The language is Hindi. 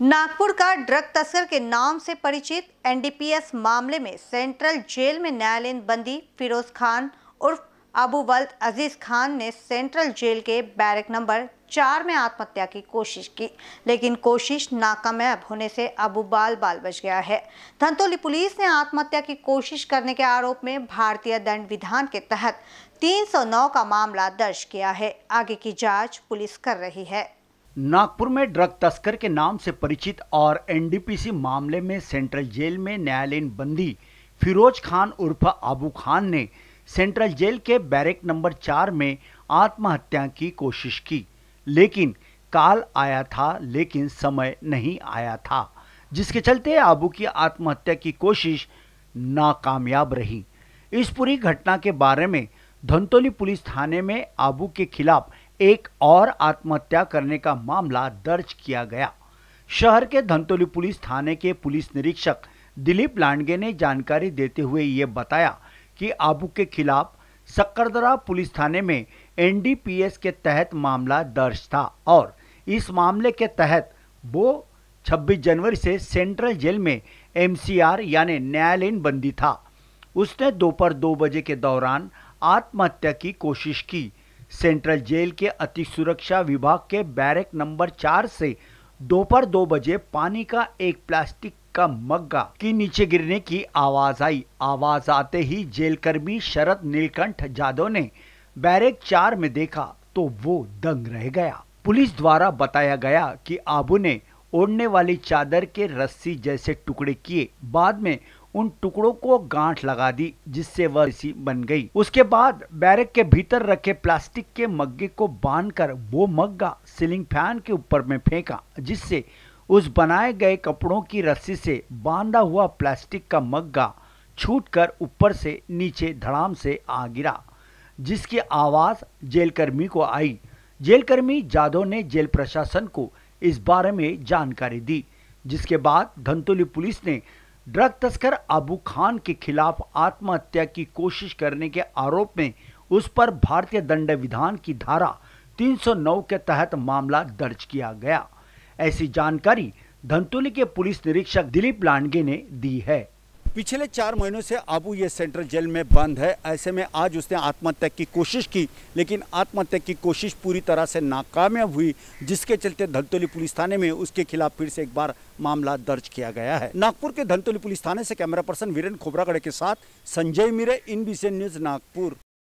नागपुर का ड्रग तस्कर के नाम से परिचित एनडीपीएस मामले में सेंट्रल जेल में न्यायालयीन बंदी फिरोज खान उर्फ अबू वल्द अजीज खान ने सेंट्रल जेल के बैरक नंबर चार में आत्महत्या की कोशिश की लेकिन कोशिश नाकामयाब होने से अबू बाल बाल बच गया है धंतोली पुलिस ने आत्महत्या की कोशिश करने के आरोप में भारतीय दंड विधान के तहत 309 का मामला दर्ज किया है आगे की जांच पुलिस कर रही है नागपुर में ड्रग तस्कर के नाम से परिचित और एनडीपीसी मामले में सेंट्रल जेल में न्यायालयीन बंदी फिरोज खान उर्फ आबू खान ने सेंट्रल जेल के बैरक नंबर चार में आत्महत्या की कोशिश की लेकिन काल आया था लेकिन समय नहीं आया था जिसके चलते आबू की आत्महत्या की कोशिश नाकामयाब रही इस पूरी घटना के बारे में धनतोली पुलिस थाने में आबू के खिलाफ एक और आत्महत्या करने का मामला दर्ज किया गया शहर के धंतोली पुलिस थाने के पुलिस निरीक्षक दिलीप लांडगे ने जानकारी देते हुए ये बताया कि आबू के खिलाफ सक्करदरा पुलिस थाने में एनडीपीएस के तहत मामला दर्ज था और इस मामले के तहत वो 26 जनवरी से सेंट्रल जेल में एमसीआर यानी न्यायालयीन बंदी था उसने दोपहर दो बजे के दौरान आत्महत्या की कोशिश की सेंट्रल जेल के अति सुरक्षा विभाग के बैरक नंबर चार से दोपहर दो बजे पानी का एक प्लास्टिक का मग्गा के नीचे गिरने की आवाज आई आवाज आते ही जेलकर्मी शरद नीलकंठ जादव ने बैरक चार में देखा तो वो दंग रह गया पुलिस द्वारा बताया गया कि आबू ने ओढ़ने वाली चादर के रस्सी जैसे टुकड़े किए बाद में उन टुकड़ों को गांठ लगा दी जिससे वह रस्सी बन गई उसके बाद बैरक के भीतर रखे प्लास्टिक के मग्गे को बांधकर वो मग्गा सीलिंग फैन के ऊपर में फेंका जिससे उस बनाए गए कपड़ों की रस्सी से बांधा हुआ प्लास्टिक का मग्गा छूटकर ऊपर से नीचे धड़ाम से आ गिरा जिसकी आवाज़ जेलकर्मी को आई जेलकर्मी जाधव ने जेल प्रशासन को इस बारे में जानकारी दी जिसके बाद धंतोली पुलिस ने ड्रग तस्कर अबू खान के खिलाफ आत्महत्या की कोशिश करने के आरोप में उस पर भारतीय दंड विधान की धारा 309 के तहत मामला दर्ज किया गया ऐसी जानकारी धनतुली के पुलिस निरीक्षक दिलीप लांडगे ने दी है पिछले चार महीनों से आबू ये सेंट्रल जेल में बंद है ऐसे में आज उसने आत्महत्या की कोशिश की लेकिन आत्महत्या की कोशिश पूरी तरह से नाकामयाब हुई जिसके चलते धनतोली पुलिस थाने में उसके खिलाफ फिर से एक बार मामला दर्ज किया गया है नागपुर के धनतोली पुलिस थाने से कैमरा पर्सन वीरेन खोबरागढ़ के साथ संजय मिरे इन न्यूज नागपुर